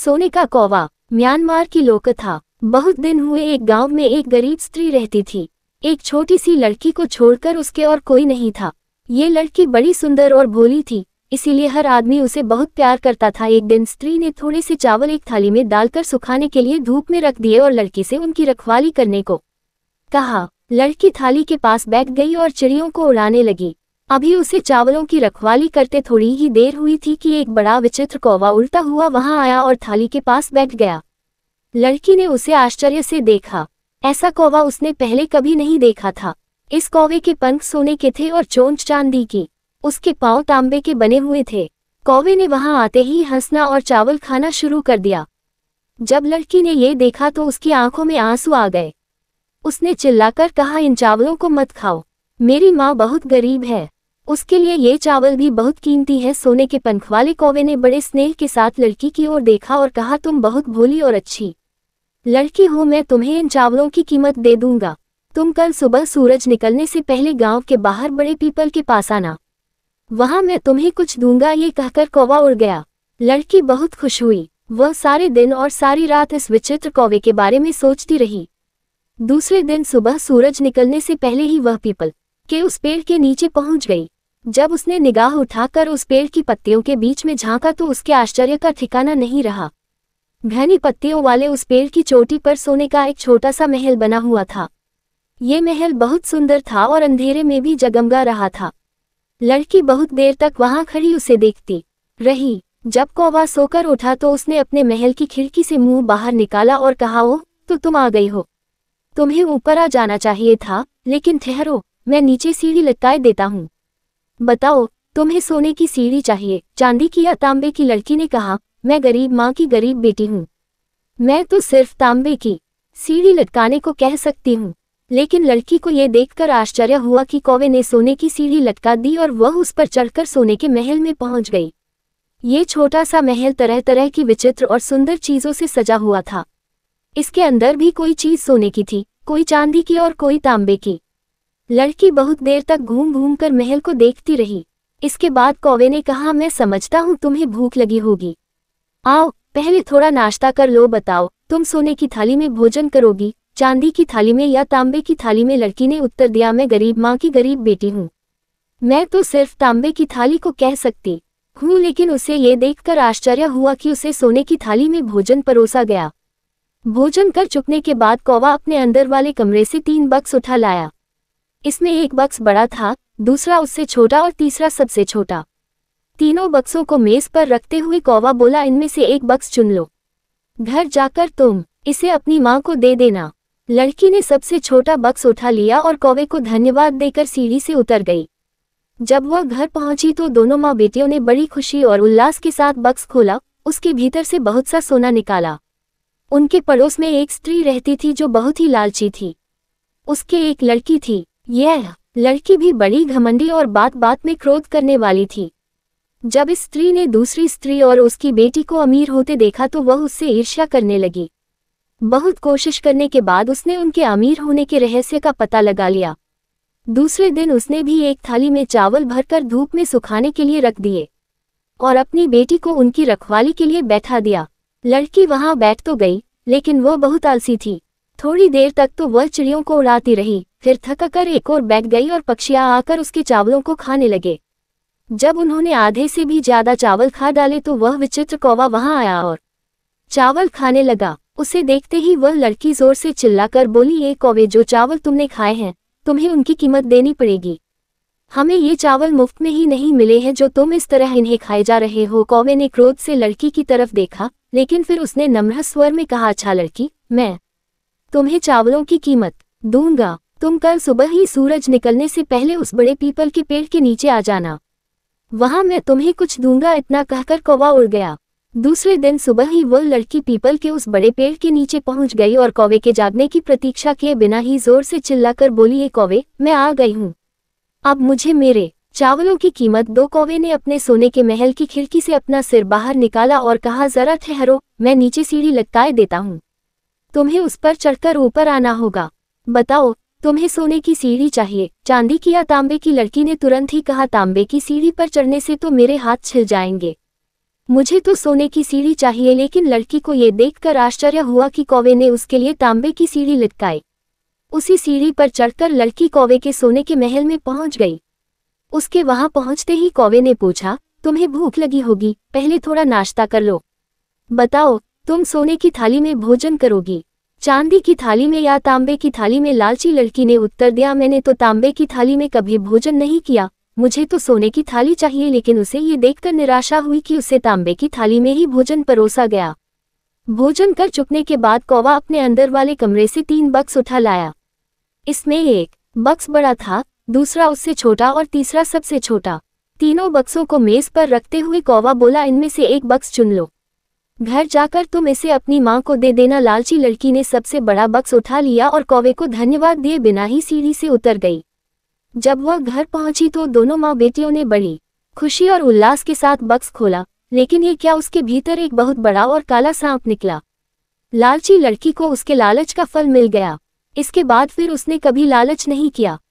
सोने का कौवा म्यांमार की लोकथा बहुत दिन हुए एक गांव में एक गरीब स्त्री रहती थी एक छोटी सी लड़की को छोड़कर उसके और कोई नहीं था ये लड़की बड़ी सुंदर और भोली थी इसीलिए हर आदमी उसे बहुत प्यार करता था एक दिन स्त्री ने थोड़े से चावल एक थाली में डालकर सुखाने के लिए धूप में रख दिए और लड़की से उनकी रखवाली करने को कहा लड़की थाली के पास बैठ गई और चिड़ियों को उड़ाने लगी अभी उसे चावलों की रखवाली करते थोड़ी ही देर हुई थी कि एक बड़ा विचित्र कौवा उल्टा हुआ वहां आया और थाली के पास बैठ गया लड़की ने उसे आश्चर्य से देखा ऐसा कौवा उसने पहले कभी नहीं देखा था इस कौवे के पंख सोने के थे और चोंच चांदी की उसके पांव तांबे के बने हुए थे कौवे ने वहां आते ही हंसना और चावल खाना शुरू कर दिया जब लड़की ने ये देखा तो उसकी आंखों में आंसू आ गए उसने चिल्लाकर कहा इन चावलों को मत खाओ मेरी माँ बहुत गरीब है उसके लिए ये चावल भी बहुत कीमती है सोने के पंख वाले कौवे ने बड़े स्नेह के साथ लड़की की ओर देखा और कहा तुम बहुत भोली और अच्छी लड़की हो मैं तुम्हें इन चावलों की कीमत दे दूंगा तुम कल सुबह सूरज निकलने से पहले गांव के बाहर बड़े पीपल के पास आना वहां मैं तुम्हें कुछ दूंगा ये कहकर कौवा उड़ गया लड़की बहुत खुश हुई वह सारे दिन और सारी रात इस विचित्र कौवे के बारे में सोचती रही दूसरे दिन सुबह सूरज निकलने से पहले ही वह पीपल के उस पेड़ के नीचे पहुंच गई जब उसने निगाह उठाकर उस पेड़ की पत्तियों के बीच में झांका तो उसके आश्चर्य का ठिकाना नहीं रहा घनी पत्तियों वाले उस पेड़ की चोटी पर सोने का एक छोटा सा महल बना हुआ था ये महल बहुत सुंदर था और अंधेरे में भी जगमगा रहा था लड़की बहुत देर तक वहां खड़ी उसे देखती रही जब कौवा सोकर उठा तो उसने अपने महल की खिड़की से मुंह बाहर निकाला और कहा ओ तो तुम आ गई हो तुम्हें ऊपर आ जाना चाहिए था लेकिन ठहरो मैं नीचे सीढ़ी लटकाए देता हूँ बताओ तुम्हें सोने की सीढ़ी चाहिए चांदी की या तांबे की लड़की ने कहा मैं गरीब माँ की गरीब बेटी हूँ मैं तो सिर्फ तांबे की सीढ़ी लटकाने को कह सकती हूँ लेकिन लड़की को यह देखकर आश्चर्य हुआ कि कौवे ने सोने की सीढ़ी लटका दी और वह उस पर चढ़कर सोने के महल में पहुंच गई ये छोटा सा महल तरह तरह की विचित्र और सुंदर चीजों से सजा हुआ था इसके अंदर भी कोई चीज सोने की थी कोई चांदी की और कोई तांबे की लड़की बहुत देर तक घूम घूम कर महल को देखती रही इसके बाद कौवे ने कहा मैं समझता हूँ तुम्हें भूख लगी होगी आओ पहले थोड़ा नाश्ता कर लो बताओ तुम सोने की थाली में भोजन करोगी चांदी की थाली में या तांबे की थाली में लड़की ने उत्तर दिया मैं गरीब माँ की गरीब बेटी हूँ मैं तो सिर्फ तांबे की थाली को कह सकती हूँ लेकिन उसे ये देखकर आश्चर्य हुआ कि उसे सोने की थाली में भोजन परोसा गया भोजन कर चुकने के बाद कौवा अपने अंदर वाले कमरे से तीन बक्स उठा लाया इसमें एक बक्स बड़ा था दूसरा उससे छोटा और तीसरा सबसे छोटा तीनों बक्सों को मेज पर रखते हुए कौवा बोला इनमें से एक बक्स चुन लो घर जाकर तुम इसे अपनी माँ को दे देना लड़की ने सबसे छोटा बक्स उठा लिया और कौवे को धन्यवाद देकर सीढ़ी से उतर गई जब वह घर पहुंची तो दोनों माँ बेटियों ने बड़ी खुशी और उल्लास के साथ बक्स खोला उसके भीतर से बहुत सा सोना निकाला उनके पड़ोस में एक स्त्री रहती थी जो बहुत ही लालची थी उसके एक लड़की थी यह लड़की भी बड़ी घमंडी और बात बात में क्रोध करने वाली थी जब इस स्त्री ने दूसरी स्त्री और उसकी बेटी को अमीर होते देखा तो वह उससे ईर्ष्या करने लगी बहुत कोशिश करने के बाद उसने उनके अमीर होने के रहस्य का पता लगा लिया दूसरे दिन उसने भी एक थाली में चावल भरकर धूप में सुखाने के लिए रख दिए और अपनी बेटी को उनकी रखवाली के लिए बैठा दिया लड़की वहां बैठ तो गई लेकिन वह बहुत आलसी थी थोड़ी देर तक तो वह चिड़ियों को उड़ाती रही फिर थक कर एक और बैठ गई और पक्षियाँ आकर उसके चावलों को खाने लगे जब उन्होंने आधे से भी ज्यादा चावल खा डाले तो वह विचित्र कौवा वहां आया और चावल खाने लगा उसे देखते ही वह लड़की जोर से चिल्लाकर बोली ये कौवे जो चावल तुमने खाए हैं तुम्हें उनकी कीमत देनी पड़ेगी हमें ये चावल मुफ्त में ही नहीं मिले हैं जो तुम इस तरह इन्हें खाए जा रहे हो कौवे ने क्रोध से लड़की की तरफ देखा लेकिन फिर उसने नम्र स्वर में कहा अच्छा लड़की मैं तुम्हें चावलों की कीमत दूंगा तुम कल सुबह ही सूरज निकलने से पहले उस बड़े पीपल के पेड़ के नीचे आ जाना वहां मैं तुम्हें कुछ दूंगा इतना कहकर कौवा उड़ गया दूसरे दिन सुबह ही वह लड़की पीपल के उस बड़े पेड़ के नीचे पहुंच गई और कौवे के जागने की प्रतीक्षा किए बिना ही जोर से चिल्लाकर बोली ये कौवे मैं आ गई हूँ अब मुझे मेरे चावलों की कीमत दो कौवे ने अपने सोने के महल की खिड़की से अपना सिर बाहर निकाला और कहा जरा ठहरो मैं नीचे सीढ़ी लटकाए देता हूँ तुम्हें उस पर चढ़कर ऊपर आना होगा बताओ तुम्हें सोने की सीढ़ी चाहिए चांदी की या तांबे की लड़की ने तुरंत ही कहा तांबे की सीढ़ी पर चढ़ने से तो मेरे हाथ छिल जाएंगे मुझे तो सोने की सीढ़ी चाहिए लेकिन लड़की को ये देखकर आश्चर्य हुआ कि कौवे ने उसके लिए तांबे की सीढ़ी लटकाई उसी सीढ़ी पर चढ़कर लड़की कौवे के सोने के महल में पहुंच गई उसके वहां पहुंचते ही कौवे ने पूछा तुम्हें भूख लगी होगी पहले थोड़ा नाश्ता कर लो बताओ तुम सोने की थाली में भोजन करोगी चांदी की थाली में या तांबे की थाली में लालची लड़की ने उत्तर दिया मैंने तो तांबे की थाली में कभी भोजन नहीं किया मुझे तो सोने की थाली चाहिए लेकिन उसे ये देखकर निराशा हुई कि उसे तांबे की थाली में ही भोजन परोसा गया भोजन कर चुकने के बाद कौवा अपने अंदर वाले कमरे से तीन बक्स उठा लाया इसमें एक बक्स बड़ा था दूसरा उससे छोटा और तीसरा सबसे छोटा तीनों बक्सों को मेज पर रखते हुए कौवा बोला इनमें से एक बक्स चुन लो घर जाकर तुम इसे अपनी माँ को दे देना लालची लड़की ने सबसे बड़ा बक्स उठा लिया और कौवे को धन्यवाद दिए बिना ही सीढ़ी से उतर गई जब वह घर पहुंची तो दोनों माँ बेटियों ने बड़ी खुशी और उल्लास के साथ बक्स खोला लेकिन ये क्या उसके भीतर एक बहुत बड़ा और काला सांप निकला लालची लड़की को उसके लालच का फल मिल गया इसके बाद फिर उसने कभी लालच नहीं किया